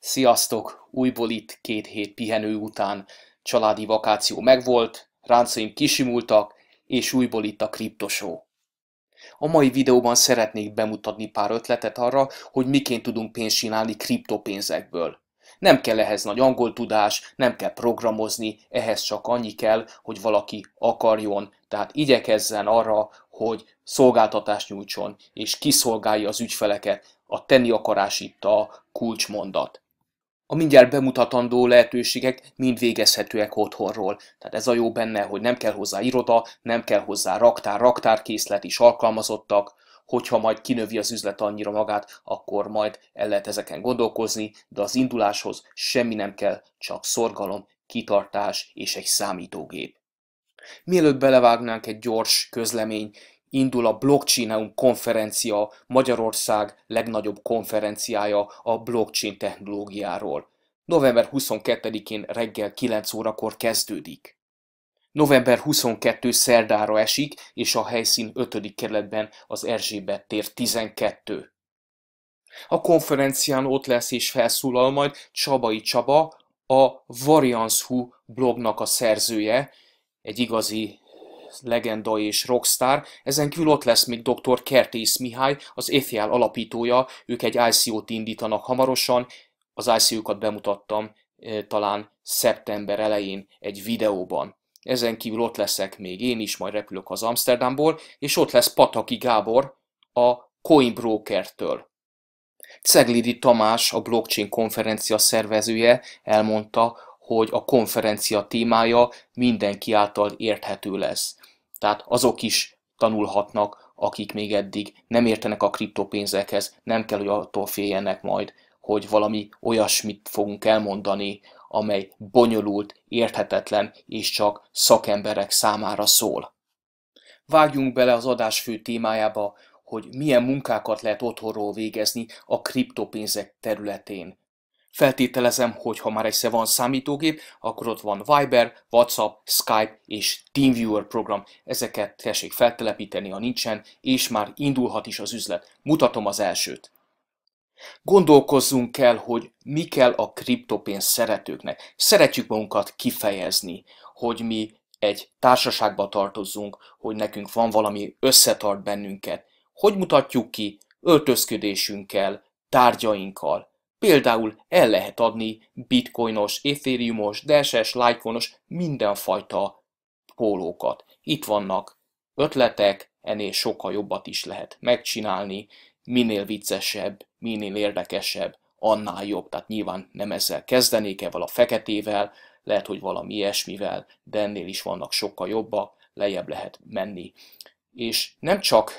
Sziasztok! Újból itt két hét pihenő után családi vakáció megvolt, ráncaim kisimultak, és újból itt a kriptosó. A mai videóban szeretnék bemutatni pár ötletet arra, hogy miként tudunk pénzt csinálni kriptopénzekből. Nem kell ehhez nagy angol tudás, nem kell programozni, ehhez csak annyi kell, hogy valaki akarjon, tehát igyekezzen arra, hogy szolgáltatást nyújtson, és kiszolgálja az ügyfeleket. A tenni akarás itt a kulcsmondat a mindjárt bemutatandó lehetőségek mind végezhetőek otthonról. Tehát ez a jó benne, hogy nem kell hozzá iroda, nem kell hozzá raktár, raktárkészlet is alkalmazottak, hogyha majd kinövi az üzlet annyira magát, akkor majd el lehet ezeken gondolkozni, de az induláshoz semmi nem kell, csak szorgalom, kitartás és egy számítógép. Mielőtt belevágnánk egy gyors közlemény, indul a Blockchain konferencia, Magyarország legnagyobb konferenciája a blockchain technológiáról. November 22-én reggel 9 órakor kezdődik. November 22 szerdára esik, és a helyszín 5. kerületben az Erzsébet tér 12. A konferencián ott lesz és felszólal majd Csabai Csaba, a Variance Hu blognak a szerzője, egy igazi legenda és rockstar, ezen kívül ott lesz még dr. Kertész Mihály, az EFIAL alapítója, ők egy ICO-t indítanak hamarosan, az ICO-kat bemutattam eh, talán szeptember elején egy videóban. Ezen kívül ott leszek még én is, majd repülök az Amsterdamból, és ott lesz Pataki Gábor a coinbroker-től. Ceglidi Tamás, a blockchain konferencia szervezője elmondta, hogy a konferencia témája mindenki által érthető lesz. Tehát azok is tanulhatnak, akik még eddig nem értenek a kriptopénzekhez, nem kell, hogy attól féljenek majd, hogy valami olyasmit fogunk elmondani, amely bonyolult, érthetetlen és csak szakemberek számára szól. Vágjunk bele az adás fő témájába, hogy milyen munkákat lehet otthonról végezni a kriptopénzek területén. Feltételezem, hogy ha már egyszer van számítógép, akkor ott van Viber, WhatsApp, Skype és TeamViewer program. Ezeket tessék feltelepíteni, ha nincsen, és már indulhat is az üzlet. Mutatom az elsőt. Gondolkozzunk el, hogy mi kell a kriptopénz szeretőknek. Szeretjük magunkat kifejezni, hogy mi egy társaságba tartozzunk, hogy nekünk van valami összetart bennünket. Hogy mutatjuk ki? Öltözködésünkkel, tárgyainkkal, Például el lehet adni bitcoinos, ethereumos, dash litecoinos, mindenfajta pólókat. Itt vannak ötletek, ennél sokkal jobbat is lehet megcsinálni, minél viccesebb, minél érdekesebb, annál jobb. Tehát nyilván nem ezzel kezdenék, evel a feketével, lehet, hogy valami ilyesmivel, de ennél is vannak sokkal jobbak, lejjebb lehet menni. És nem csak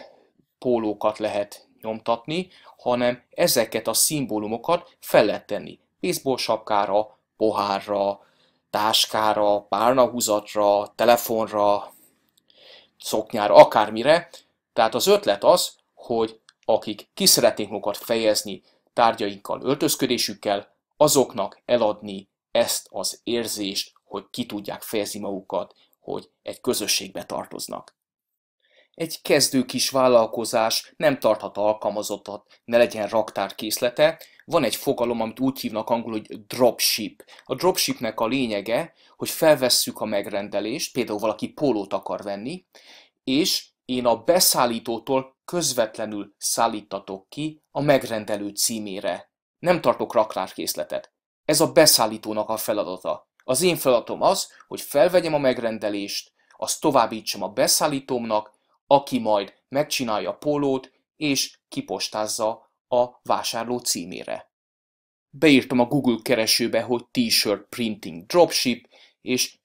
pólókat lehet nyomtatni, hanem ezeket a szimbólumokat fel lehet tenni. Baseball sapkára, pohárra, táskára, párnahúzatra, telefonra, szoknyára, akármire. Tehát az ötlet az, hogy akik ki szeretnénk magukat fejezni tárgyainkkal, öltözködésükkel, azoknak eladni ezt az érzést, hogy ki tudják fejezni magukat, hogy egy közösségbe tartoznak. Egy kezdő kis vállalkozás nem tarthat alkalmazottat, ne legyen raktárkészlete. Van egy fogalom, amit úgy hívnak angolul, hogy dropship. A dropshipnek a lényege, hogy felvesszük a megrendelést, például valaki pólót akar venni, és én a beszállítótól közvetlenül szállítatok ki a megrendelő címére. Nem tartok raktárkészletet. Ez a beszállítónak a feladata. Az én feladatom az, hogy felvegyem a megrendelést, azt továbbítsam a beszállítómnak, aki majd megcsinálja a pólót és kipostázza a vásárló címére. Beírtam a Google keresőbe, hogy T-shirt printing dropship, és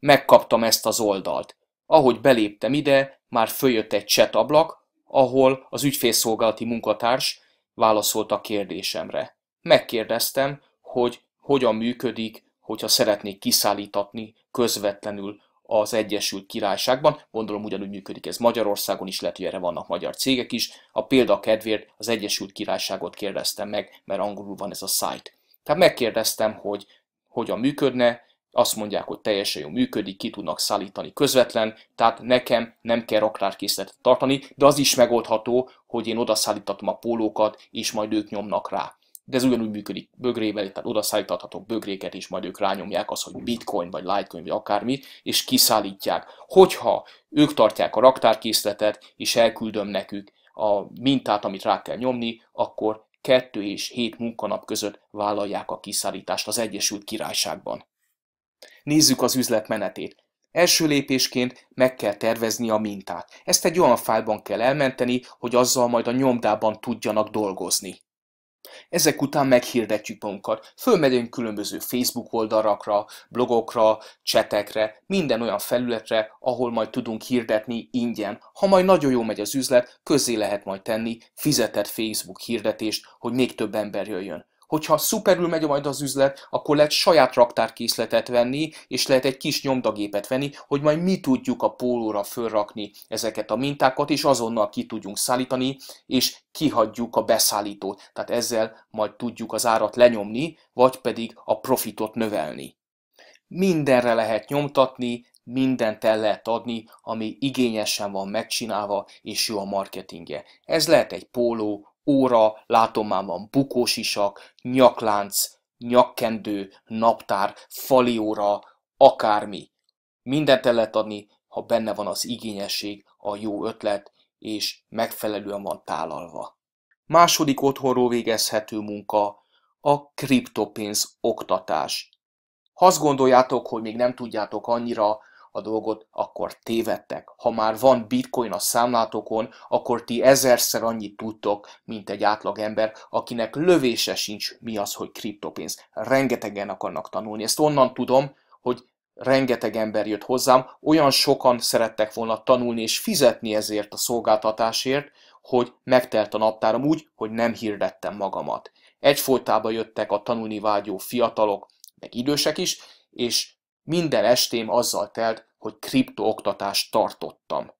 megkaptam ezt az oldalt. Ahogy beléptem ide, már följött egy chat ablak, ahol az ügyfélszolgálati munkatárs válaszolt a kérdésemre. Megkérdeztem, hogy hogyan működik, hogyha szeretnék kiszállítatni közvetlenül az Egyesült Királyságban, gondolom ugyanúgy működik ez Magyarországon is, lehet, hogy erre vannak magyar cégek is. A példa kedvéért az Egyesült Királyságot kérdeztem meg, mert angolul van ez a site. Tehát megkérdeztem, hogy hogyan működne, azt mondják, hogy teljesen jól működik, ki tudnak szállítani közvetlen, tehát nekem nem kell raktárkészletet tartani, de az is megoldható, hogy én szállítatom a pólókat, és majd ők nyomnak rá de ez ugyanúgy működik bögrével, tehát oda szállíthatok bögréket, és majd ők rányomják azt, hogy bitcoin, vagy litecoin, vagy akármi, és kiszállítják. Hogyha ők tartják a raktárkészletet, és elküldöm nekük a mintát, amit rá kell nyomni, akkor 2 és 7 munkanap között vállalják a kiszállítást az Egyesült Királyságban. Nézzük az üzletmenetét. Első lépésként meg kell tervezni a mintát. Ezt egy olyan fájban kell elmenteni, hogy azzal majd a nyomdában tudjanak dolgozni. Ezek után meghirdetjük magunkat, fölmegyünk különböző Facebook oldalakra, blogokra, csetekre, minden olyan felületre, ahol majd tudunk hirdetni ingyen. Ha majd nagyon jó megy az üzlet, közé lehet majd tenni fizetett Facebook hirdetést, hogy még több ember jöjjön hogyha szuperül megy majd az üzlet, akkor lehet saját raktárkészletet venni, és lehet egy kis nyomdagépet venni, hogy majd mi tudjuk a pólóra fölrakni ezeket a mintákat, és azonnal ki tudjunk szállítani, és kihagyjuk a beszállítót. Tehát ezzel majd tudjuk az árat lenyomni, vagy pedig a profitot növelni. Mindenre lehet nyomtatni, mindent el lehet adni, ami igényesen van megcsinálva, és jó a marketingje. Ez lehet egy póló, óra, látomán van bukósisak, nyaklánc, nyakkendő, naptár, óra, akármi. Mindent el lehet adni, ha benne van az igényesség, a jó ötlet, és megfelelően van tálalva. Második otthonról végezhető munka a kriptopénz oktatás. Ha azt gondoljátok, hogy még nem tudjátok annyira, a dolgot, akkor tévedtek. Ha már van bitcoin a számlátokon, akkor ti ezerszer annyit tudtok, mint egy átlagember, akinek lövése sincs, mi az, hogy kriptopénz. Rengetegen akarnak tanulni. Ezt onnan tudom, hogy rengeteg ember jött hozzám, olyan sokan szerettek volna tanulni és fizetni ezért a szolgáltatásért, hogy megtelt a naptáram úgy, hogy nem hirdettem magamat. Egyfolytában jöttek a tanulni vágyó fiatalok, meg idősek is, és minden estém azzal telt, hogy kriptooktatást tartottam.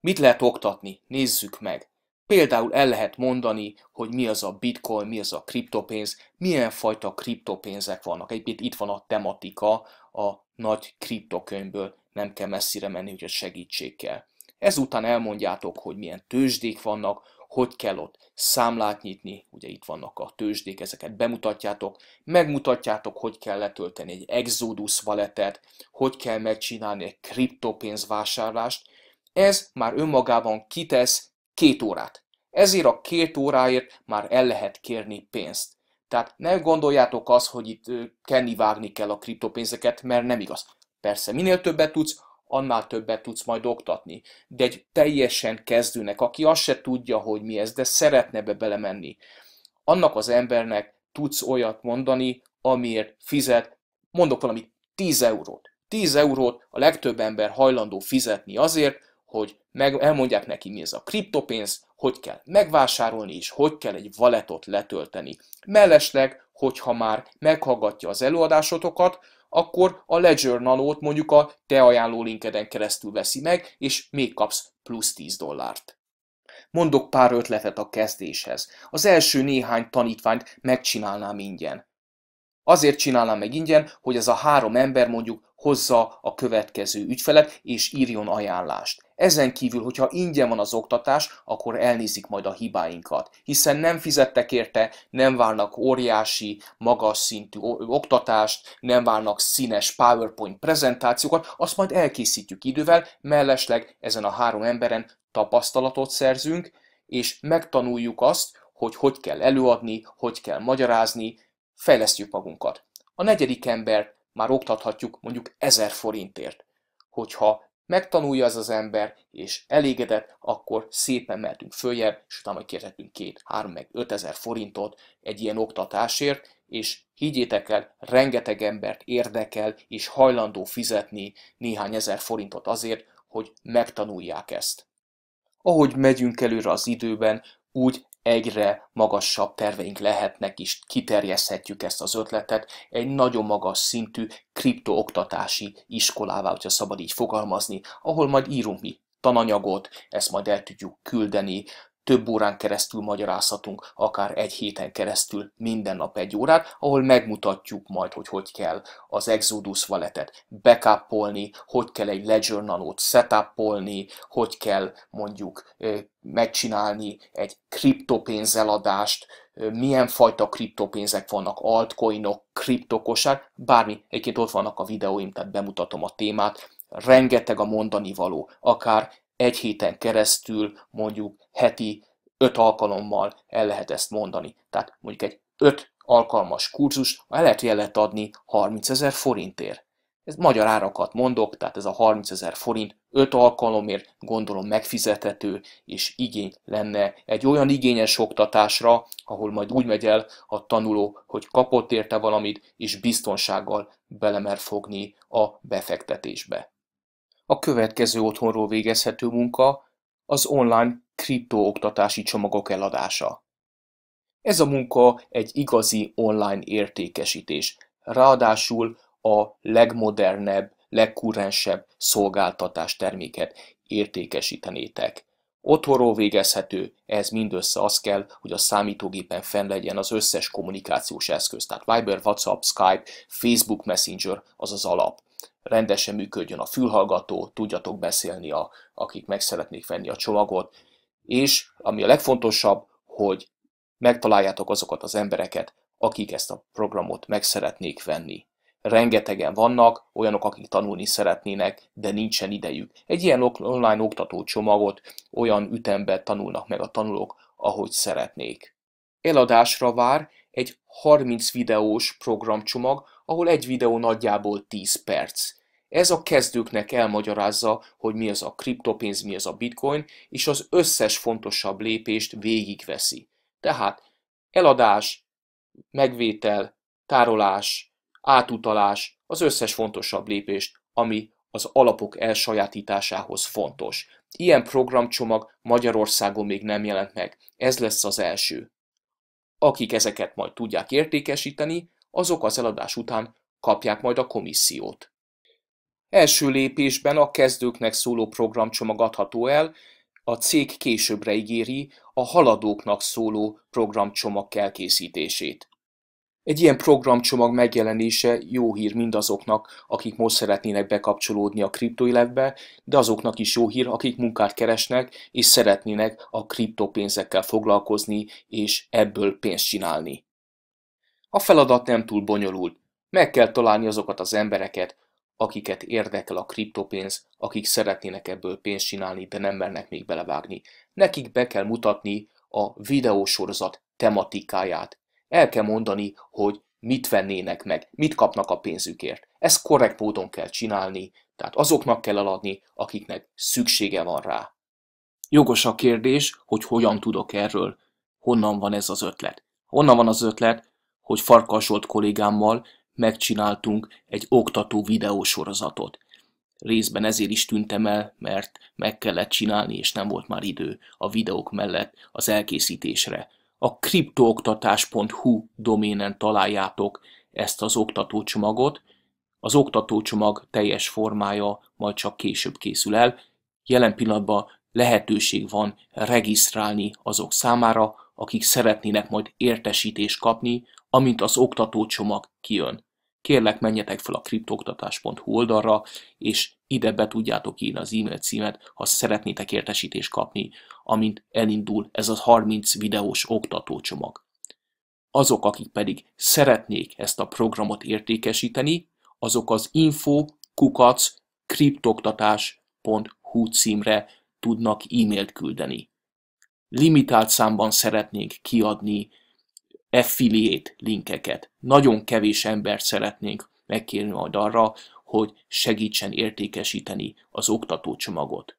Mit lehet oktatni? Nézzük meg. Például el lehet mondani, hogy mi az a bitcoin, mi az a kriptopénz, milyen fajta kriptopénzek vannak. Egyébként itt van a tematika a nagy kriptokönyvből, nem kell messzire menni, hogy a segítség kell. Ezután elmondjátok, hogy milyen tőzsdék vannak, hogy kell ott számlát nyitni, ugye itt vannak a tőzsdék, ezeket bemutatjátok, megmutatjátok, hogy kell letölteni egy Exodus valetet, hogy kell megcsinálni egy kriptopénzvásárlást, ez már önmagában kitesz két órát. Ezért a két óráért már el lehet kérni pénzt. Tehát ne gondoljátok azt, hogy itt kenni vágni kell a kriptopénzeket, mert nem igaz. Persze, minél többet tudsz, annál többet tudsz majd oktatni. De egy teljesen kezdőnek, aki azt se tudja, hogy mi ez, de szeretne be belemenni, annak az embernek tudsz olyat mondani, amiért fizet, mondok valamit, 10 eurót. 10 eurót a legtöbb ember hajlandó fizetni azért, hogy meg, elmondják neki, mi ez a kriptopénz, hogy kell megvásárolni, és hogy kell egy valetot letölteni. Mellesleg, hogyha már meghallgatja az előadásotokat, akkor a Ledger nano mondjuk a te ajánló linkeden keresztül veszi meg, és még kapsz plusz 10 dollárt. Mondok pár ötletet a kezdéshez. Az első néhány tanítványt megcsinálnám ingyen. Azért csinálnám meg ingyen, hogy ez a három ember mondjuk hozza a következő ügyfelet, és írjon ajánlást. Ezen kívül, hogyha ingyen van az oktatás, akkor elnézik majd a hibáinkat, hiszen nem fizettek érte, nem várnak óriási, magas szintű oktatást, nem várnak színes PowerPoint prezentációkat, azt majd elkészítjük idővel, mellesleg ezen a három emberen tapasztalatot szerzünk, és megtanuljuk azt, hogy hogy kell előadni, hogy kell magyarázni, fejlesztjük magunkat. A negyedik ember már oktathatjuk mondjuk 1000 forintért. Hogyha megtanulja ez az ember, és elégedett, akkor szépen mehetünk följebb, és utána kérhetünk 2, 3, meg 5000 forintot egy ilyen oktatásért, és higgyétek el, rengeteg embert érdekel, és hajlandó fizetni néhány ezer forintot azért, hogy megtanulják ezt. Ahogy megyünk előre az időben, úgy egyre magasabb terveink lehetnek is, kiterjeszthetjük ezt az ötletet egy nagyon magas szintű kriptooktatási iskolává, hogyha szabad így fogalmazni, ahol majd írunk mi tananyagot, ezt majd el tudjuk küldeni több órán keresztül magyarázhatunk, akár egy héten keresztül minden nap egy órát, ahol megmutatjuk majd, hogy hogy kell az Exodus valetet backupolni, hogy kell egy Ledger Nano-t setupolni, hogy kell mondjuk megcsinálni egy kriptopénzeladást, milyen fajta kriptopénzek vannak, altcoinok, kriptokosság, bármi. Egyébként ott vannak a videóim, tehát bemutatom a témát, rengeteg a mondani való, akár egy héten keresztül mondjuk heti öt alkalommal el lehet ezt mondani. Tehát mondjuk egy öt alkalmas kurzus el lehet, el adni 30 ezer forintért. Ez magyar árakat mondok, tehát ez a 30 ezer forint 5 alkalomért gondolom megfizethető, és igény lenne egy olyan igényes oktatásra, ahol majd úgy megy el a tanuló, hogy kapott érte valamit, és biztonsággal belemer fogni a befektetésbe a következő otthonról végezhető munka az online kriptooktatási csomagok eladása. Ez a munka egy igazi online értékesítés, ráadásul a legmodernebb, legkurrensebb szolgáltatás terméket értékesítenétek. Otthonról végezhető, ez mindössze az kell, hogy a számítógépen fenn legyen az összes kommunikációs eszköz, tehát Viber, WhatsApp, Skype, Facebook Messenger az az alap rendesen működjön a fülhallgató, tudjatok beszélni, a, akik meg szeretnék venni a csomagot, és ami a legfontosabb, hogy megtaláljátok azokat az embereket, akik ezt a programot meg szeretnék venni. Rengetegen vannak, olyanok, akik tanulni szeretnének, de nincsen idejük. Egy ilyen online oktató csomagot olyan ütemben tanulnak meg a tanulók, ahogy szeretnék. Eladásra vár, egy 30 videós programcsomag, ahol egy videó nagyjából 10 perc. Ez a kezdőknek elmagyarázza, hogy mi az a kriptopénz, mi az a bitcoin, és az összes fontosabb lépést végigveszi. Tehát eladás, megvétel, tárolás, átutalás, az összes fontosabb lépést, ami az alapok elsajátításához fontos. Ilyen programcsomag Magyarországon még nem jelent meg. Ez lesz az első. Akik ezeket majd tudják értékesíteni, azok az eladás után kapják majd a komissziót. Első lépésben a kezdőknek szóló programcsomag adható el, a cég későbbre ígéri a haladóknak szóló programcsomag elkészítését. Egy ilyen programcsomag megjelenése jó hír mindazoknak, akik most szeretnének bekapcsolódni a kriptoéletbe, de azoknak is jó hír, akik munkát keresnek és szeretnének a kriptopénzekkel foglalkozni és ebből pénzt csinálni. A feladat nem túl bonyolult. Meg kell találni azokat az embereket, akiket érdekel a kriptopénz, akik szeretnének ebből pénzt csinálni, de nem mernek még belevágni. Nekik be kell mutatni a videósorozat tematikáját, el kell mondani, hogy mit vennének meg, mit kapnak a pénzükért. Ezt korrekt módon kell csinálni, tehát azoknak kell eladni, akiknek szüksége van rá. Jogos a kérdés, hogy hogyan tudok erről, honnan van ez az ötlet. Honnan van az ötlet, hogy Farkasolt kollégámmal megcsináltunk egy oktató videósorozatot. Részben ezért is tűntem el, mert meg kellett csinálni, és nem volt már idő a videók mellett az elkészítésre a kriptooktatás.hu doménen találjátok ezt az oktatócsomagot. Az oktatócsomag teljes formája majd csak később készül el. Jelen pillanatban lehetőség van regisztrálni azok számára, akik szeretnének majd értesítést kapni, amint az oktatócsomag kijön kérlek menjetek fel a kriptoktatás.hu oldalra, és ide be tudjátok írni az e-mail címet, ha szeretnétek értesítést kapni, amint elindul ez a 30 videós oktatócsomag. Azok, akik pedig szeretnék ezt a programot értékesíteni, azok az info kukac kriptoktatás.hu címre tudnak e-mailt küldeni. Limitált számban szeretnénk kiadni affiliate linkeket. Nagyon kevés embert szeretnénk megkérni majd arra, hogy segítsen értékesíteni az oktatócsomagot.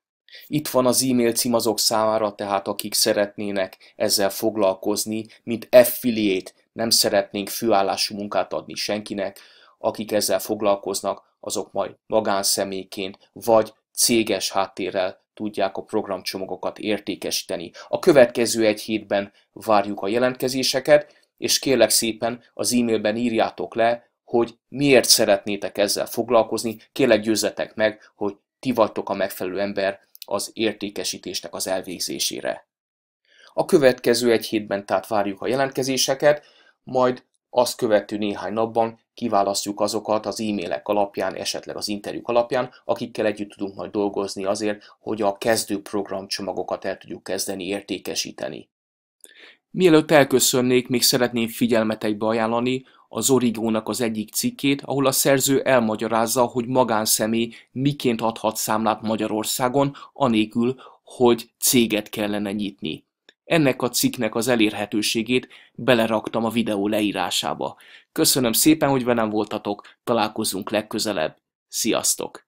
Itt van az e-mail cím azok számára, tehát akik szeretnének ezzel foglalkozni, mint affiliate, nem szeretnénk főállású munkát adni senkinek, akik ezzel foglalkoznak, azok majd magánszemélyként vagy céges háttérrel tudják a programcsomagokat értékesíteni. A következő egy hétben várjuk a jelentkezéseket, és kérlek szépen az e-mailben írjátok le, hogy miért szeretnétek ezzel foglalkozni, kérlek győzzetek meg, hogy ti vagytok a megfelelő ember az értékesítésnek az elvégzésére. A következő egy hétben tehát várjuk a jelentkezéseket, majd azt követő néhány napban kiválasztjuk azokat az e-mailek alapján, esetleg az interjúk alapján, akikkel együtt tudunk majd dolgozni azért, hogy a kezdő programcsomagokat el tudjuk kezdeni értékesíteni. Mielőtt elköszönnék, még szeretném figyelmetekbe ajánlani az Origónak az egyik cikkét, ahol a szerző elmagyarázza, hogy magánszemély miként adhat számlát Magyarországon, anélkül, hogy céget kellene nyitni. Ennek a cikknek az elérhetőségét beleraktam a videó leírásába. Köszönöm szépen, hogy velem voltatok, találkozunk legközelebb. Sziasztok!